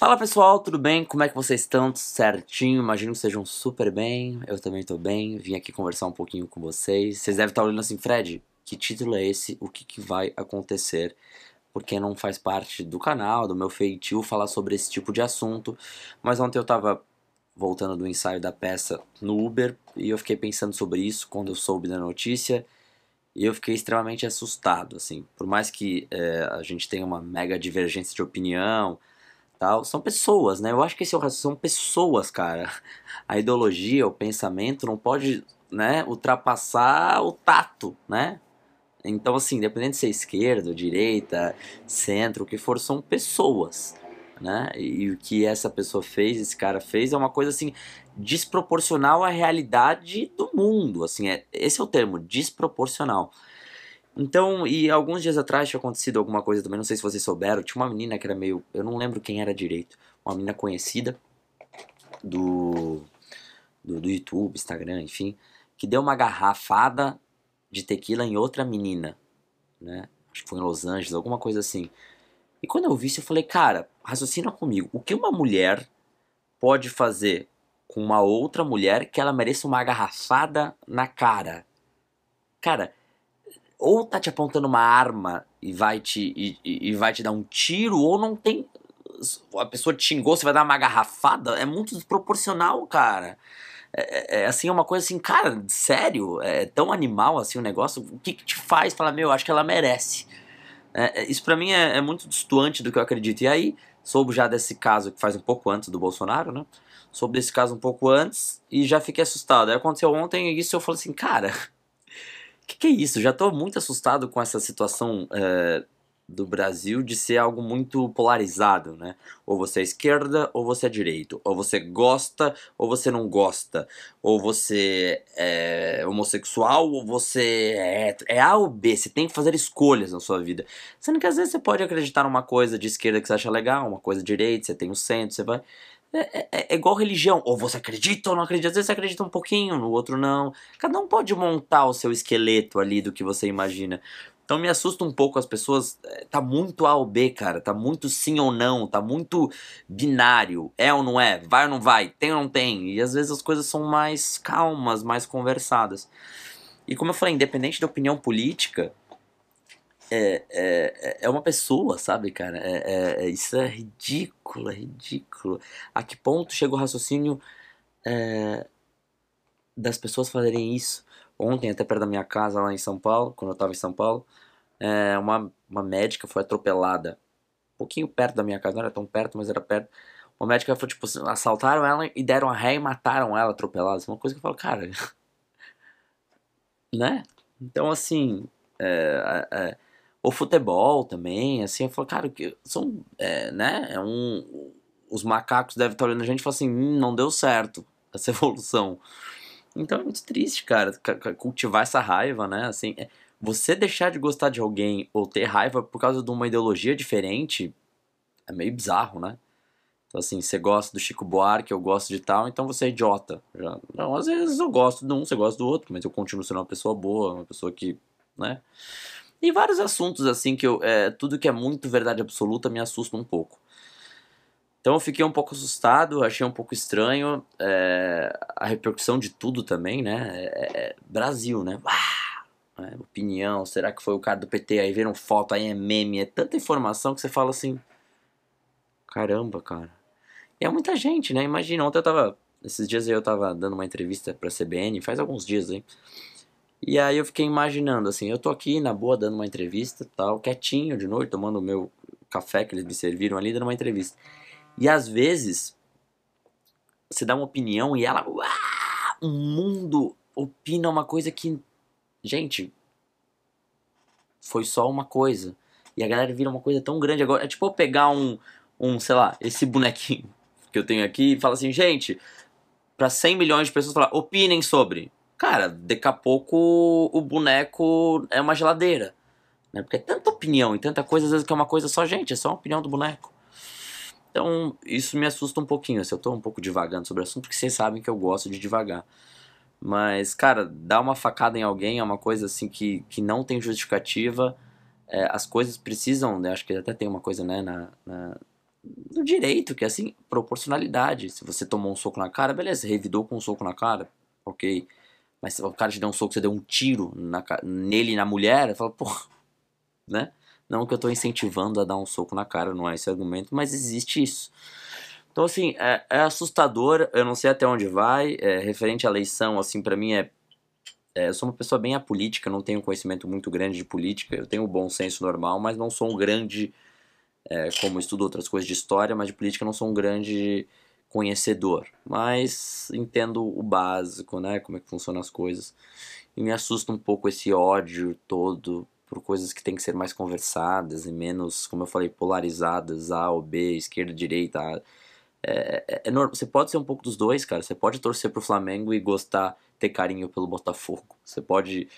Fala pessoal, tudo bem? Como é que vocês estão? Tudo certinho? Imagino que sejam super bem. Eu também tô bem. Vim aqui conversar um pouquinho com vocês. Vocês devem estar olhando assim, Fred, que título é esse? O que, que vai acontecer? Porque não faz parte do canal, do meu feitio, falar sobre esse tipo de assunto. Mas ontem eu tava voltando do ensaio da peça no Uber e eu fiquei pensando sobre isso quando eu soube da notícia. E eu fiquei extremamente assustado, assim. Por mais que é, a gente tenha uma mega divergência de opinião tal, são pessoas, né? Eu acho que esse é o raciocínio. são pessoas, cara. A ideologia, o pensamento não pode, né, ultrapassar o tato, né? Então, assim, independente de ser esquerda, direita, centro, o que for, são pessoas, né? E o que essa pessoa fez, esse cara fez, é uma coisa, assim, desproporcional à realidade do mundo, assim, é, esse é o termo, desproporcional. Então, e alguns dias atrás tinha acontecido alguma coisa também, não sei se vocês souberam. Tinha uma menina que era meio. Eu não lembro quem era direito. Uma menina conhecida do, do, do YouTube, Instagram, enfim. Que deu uma garrafada de tequila em outra menina, né? Acho que foi em Los Angeles, alguma coisa assim. E quando eu vi isso, eu falei, cara, raciocina comigo. O que uma mulher pode fazer com uma outra mulher que ela mereça uma garrafada na cara? Cara, ou tá te apontando uma arma e vai te, e, e, vai te dar um tiro, ou não tem. A pessoa te xingou, você vai dar uma garrafada. É muito desproporcional, cara. É, é, é assim, é uma coisa assim, cara, sério? É tão animal assim o negócio? O que, que te faz falar, meu, acho que ela merece? É, é isso para mim é, é, muito distoante do que eu acredito. E aí, soube já desse caso que faz um pouco antes do Bolsonaro, né? Soube desse caso um pouco antes e já fiquei assustado. Aí aconteceu ontem e isso eu falei assim, cara, que, que é isso? Já estou muito assustado com essa situação é, do Brasil de ser algo muito polarizado, né? Ou você é esquerda ou você é direito. Ou você gosta ou você não gosta. Ou você é homossexual ou você é hétero. É A ou B. Você tem que fazer escolhas na sua vida. Sendo que às vezes você pode acreditar numa coisa de esquerda que você acha legal, uma coisa de direita, você tem o centro, você vai. É é, é, é, igual religião. Ou você acredita ou não acredita. Às vezes você acredita um pouquinho, no outro não. Cada um pode montar o seu esqueleto ali do que você imagina. Então me assusta um pouco as pessoas. É, tá muito A ou B, cara. Tá muito sim ou não. Tá muito binário. É ou não é? Vai ou não vai? Tem ou não tem? E às vezes as coisas são mais calmas, mais conversadas. E como eu falei, independente da opinião política, é, é, é, é uma pessoa, sabe, cara? É, é, é, isso é ridículo, é ridículo. A que ponto chega o raciocínio é, das pessoas fazerem isso? Ontem, até perto da minha casa, lá em São Paulo, quando eu tava em São Paulo, é, uma, uma médica foi atropelada. Um pouquinho perto da minha casa, não era tão perto, mas era perto. Uma médica foi, tipo, assaltaram ela e deram a ré e mataram ela atropelada. Uma coisa que eu falo, cara. né? Então, assim. É, é, é o futebol também, assim, eu falo, cara, que são, é, né, é um, os macacos devem estar olhando a gente e falar assim, hum, não deu certo essa evolução. Então é muito triste, cara, cultivar essa raiva, né, assim, é, você deixar de gostar de alguém ou ter raiva por causa de uma ideologia diferente é meio bizarro, né? Então, assim, você gosta do Chico Buarque, eu gosto de tal, então você é idiota. Já, não, às vezes eu gosto de um, você gosta do outro, mas eu continuo sendo uma pessoa boa, uma pessoa que, né? Tem vários assuntos assim que eu. É, tudo que é muito verdade absoluta me assusta um pouco. Então eu fiquei um pouco assustado, achei um pouco estranho é, a repercussão de tudo também, né? É, é, é Brasil, né? Ah, opinião, será que foi o cara do PT? Aí viram foto, aí é meme, é tanta informação que você fala assim. Caramba, cara. E é muita gente, né? Imagina, ontem eu tava. Esses dias aí eu tava dando uma entrevista pra CBN, faz alguns dias aí. E aí eu fiquei imaginando, assim, eu tô aqui na boa dando uma entrevista, tal, quietinho de noite, tomando o meu café que eles me serviram ali, dando uma entrevista. E às vezes, você dá uma opinião e ela, uau, o mundo opina uma coisa que, gente, foi só uma coisa. E a galera vira uma coisa tão grande agora. É tipo eu pegar um, um sei lá, esse bonequinho que eu tenho aqui e falar assim, gente, para 100 milhões de pessoas falar, opinem sobre. Cara, daqui a pouco o boneco é uma geladeira. Né? Porque é tanta opinião e tanta coisa, às vezes, que é uma coisa só, gente, é só uma opinião do boneco. Então, isso me assusta um pouquinho. Assim, eu tô um pouco divagando sobre o assunto, porque vocês sabem que eu gosto de divagar. Mas, cara, dar uma facada em alguém é uma coisa assim que, que não tem justificativa. É, as coisas precisam, né? acho que até tem uma coisa né, na, na, no direito, que é assim, proporcionalidade. Se você tomou um soco na cara, beleza, revidou com um soco na cara, ok. Mas se o cara te deu um soco, você deu um tiro na, nele e na mulher, fala, pô, né? Não que eu estou incentivando a dar um soco na cara, não é esse argumento, mas existe isso. Então, assim, é, é assustador, eu não sei até onde vai. É, referente à eleição, assim, para mim é, é, Eu sou uma pessoa bem apolítica, não tenho conhecimento muito grande de política, eu tenho um bom senso normal, mas não sou um grande. É, como estudo outras coisas de história, mas de política não sou um grande conhecedor, mas entendo o básico, né? Como é que funcionam as coisas. E me assusta um pouco esse ódio todo por coisas que tem que ser mais conversadas e menos, como eu falei, polarizadas, A ou B, esquerda, direita. É, é, é normal. Você pode ser um pouco dos dois, cara. Você pode torcer pro Flamengo e gostar, ter carinho pelo Botafogo. Você pode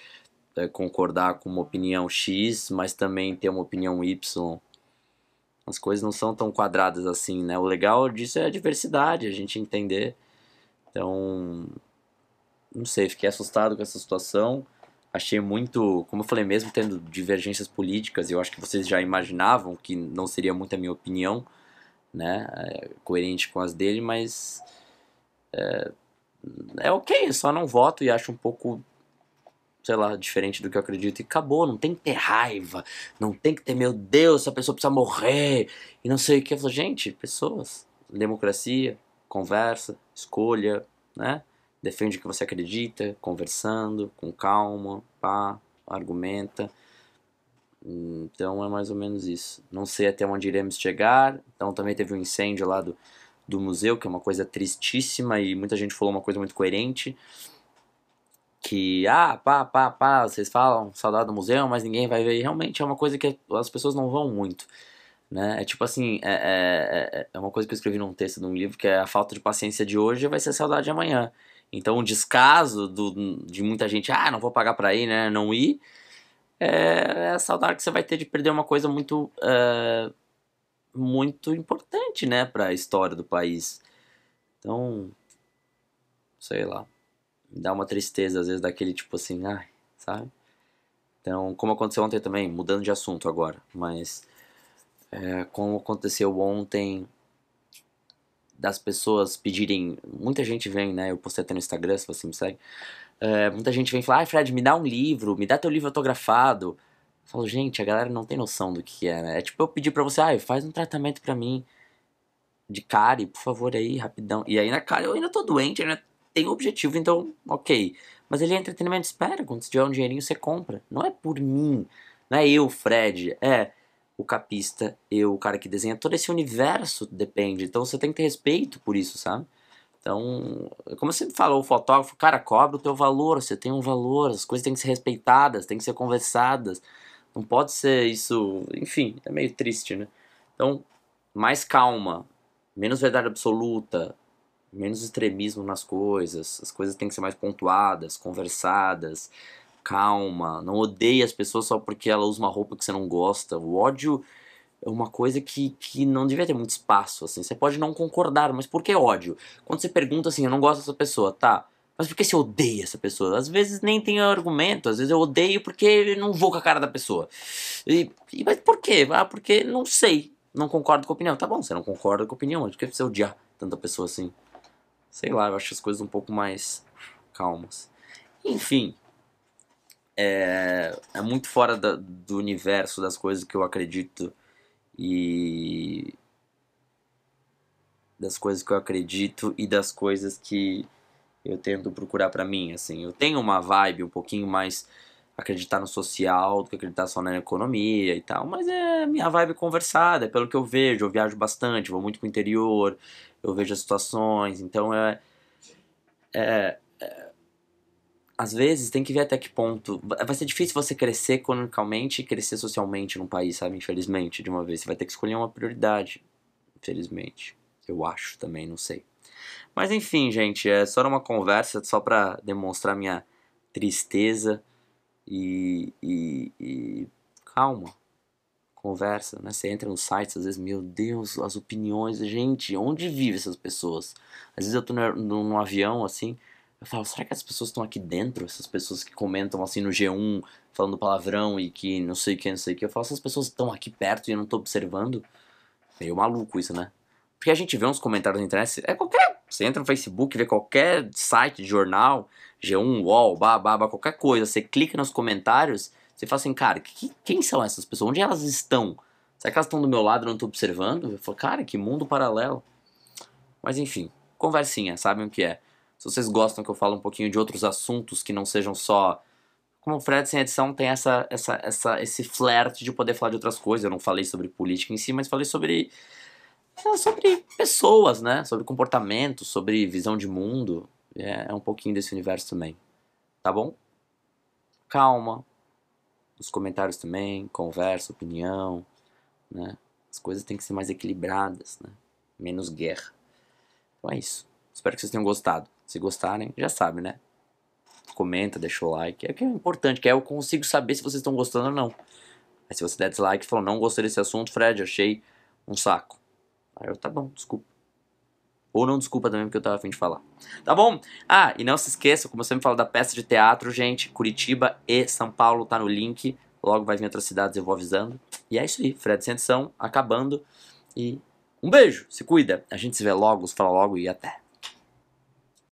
é, concordar com uma opinião X, mas também ter uma opinião Y as coisas não são tão quadradas assim, né? O legal disso é a diversidade, a gente entender. Então, não sei, fiquei assustado com essa situação. Achei muito, como eu falei mesmo, tendo divergências políticas, eu acho que vocês já imaginavam que não seria muito a minha opinião, né? É, coerente com as dele, mas é, é ok, só não voto e acho um pouco sei lá, diferente do que eu acredito. E acabou, não tem que ter raiva, não tem que ter, meu Deus, essa pessoa precisa morrer, e não sei o que. Eu falo, gente, pessoas, democracia, conversa, escolha, né? Defende o que você acredita, conversando, com calma, pá, argumenta. Então é mais ou menos isso. Não sei até onde iremos chegar. Então também teve um incêndio lá do, do museu, que é uma coisa tristíssima, e muita gente falou uma coisa muito coerente que, ah, pá, pá, pá, vocês falam saudade do museu, mas ninguém vai ver. E realmente é uma coisa que as pessoas não vão muito. Né? É tipo assim, é, é, é, é uma coisa que eu escrevi num texto de um livro que é a falta de paciência de hoje vai ser saudade de amanhã. Então o descaso do, de muita gente, ah, não vou pagar pra ir, né? Não ir, é, é a saudade que você vai ter de perder uma coisa muito, é, muito importante, né, pra história do país. Então, sei lá dá uma tristeza, às vezes, daquele tipo assim, ai, sabe? Então, como aconteceu ontem também, mudando de assunto agora, mas é, como aconteceu ontem, das pessoas pedirem. Muita gente vem, né? Eu postei até no Instagram, se você me segue. É, muita gente vem falar, ai, Fred, me dá um livro, me dá teu livro autografado. Eu falo, gente, a galera não tem noção do que é, né? É tipo eu pedir pra você, ai, ah, faz um tratamento pra mim de cárie, por favor, aí, rapidão. E aí na cara eu ainda tô doente, ainda tem objetivo, então ok. Mas ele é entretenimento, espera, quando você tiver um dinheirinho você compra. Não é por mim, não é eu, Fred, é o capista, eu, o cara que desenha. Todo esse universo depende, então você tem que ter respeito por isso, sabe? Então, como você me falou o fotógrafo, cara, cobra o teu valor, você tem um valor, as coisas têm que ser respeitadas, têm que ser conversadas. Não pode ser isso, enfim, é meio triste, né? Então, mais calma, menos verdade absoluta, menos extremismo nas coisas, as coisas têm que ser mais pontuadas, conversadas, calma, não odeie as pessoas só porque ela usa uma roupa que você não gosta. O ódio é uma coisa que, que não devia ter muito espaço, assim. Você pode não concordar, mas por que ódio? Quando você pergunta assim, eu não gosto dessa pessoa, tá, mas por que você odeia essa pessoa? Às vezes nem tem argumento, às vezes eu odeio porque não vou com a cara da pessoa. E, e mas por quê? Ah, porque não sei, não concordo com a opinião. Tá bom, você não concorda com a opinião, mas por que você odiar tanta pessoa assim? sei lá, eu acho as coisas um pouco mais calmas. Enfim, é, é muito fora da, do universo das coisas que eu acredito e das coisas que eu acredito e das coisas que eu tento procurar para mim, assim. Eu tenho uma vibe um pouquinho mais acreditar no social do que acreditar só na economia e tal. Mas é minha vibe conversada, é pelo que eu vejo. Eu viajo bastante, vou muito pro interior, eu vejo as situações. Então é. é, é às vezes tem que ver até que ponto. Vai ser difícil você crescer economicamente e crescer socialmente num país, sabe? Infelizmente, de uma vez. Você vai ter que escolher uma prioridade. Infelizmente. Eu acho também, não sei. Mas enfim, gente, é só uma conversa, só para demonstrar minha tristeza e, e, e calma, conversa, né? Você entra nos sites, às vezes, meu Deus, as opiniões, gente, onde vivem essas pessoas? Às vezes eu tô no, no, avião, assim, eu falo, será que as pessoas estão aqui dentro? Essas pessoas que comentam, assim, no G1, falando palavrão e que não sei o que, não sei o que. Eu falo, essas pessoas estão aqui perto e eu não tô observando? Meio maluco isso, né? Porque a gente vê uns comentários na internet, é qualquer. Você entra no Facebook, vê qualquer site de jornal, G1, UOL, bababa, qualquer coisa. Você clica nos comentários, você fala assim, cara, que, quem são essas pessoas? Onde elas estão? Será que elas estão do meu lado e não estou observando? Eu falo, cara, que mundo paralelo. Mas enfim, conversinha, sabem o que é. Se vocês gostam que eu falo um pouquinho de outros assuntos que não sejam só. Como o Fred sem edição tem essa, essa, essa, esse flerte de poder falar de outras coisas. Eu não falei sobre política em si, mas falei sobre sobre pessoas, né? Sobre comportamento, sobre visão de mundo. É, é, um pouquinho desse universo também. Tá bom? Calma. Os comentários também, conversa, opinião, né? As coisas têm que ser mais equilibradas, né? Menos guerra. Então é isso. Espero que vocês tenham gostado. Se gostarem, já sabe, né? Comenta, deixa o like. É que é importante, que aí é, eu consigo saber se vocês estão gostando ou não. Aí se você der dislike e falou, não gostei desse assunto, Fred, achei um saco. Aí eu, tá bom, desculpa. Ou não desculpa também, porque eu tava afim de falar. Tá bom? Ah, e não se esqueça, como eu sempre falo da peça de teatro, gente, Curitiba e São Paulo tá no link. Logo vai vir outras cidades, eu vou avisando. E é isso aí, Fred Sensão acabando. E um beijo, se cuida. A gente se vê logo, se fala logo e até.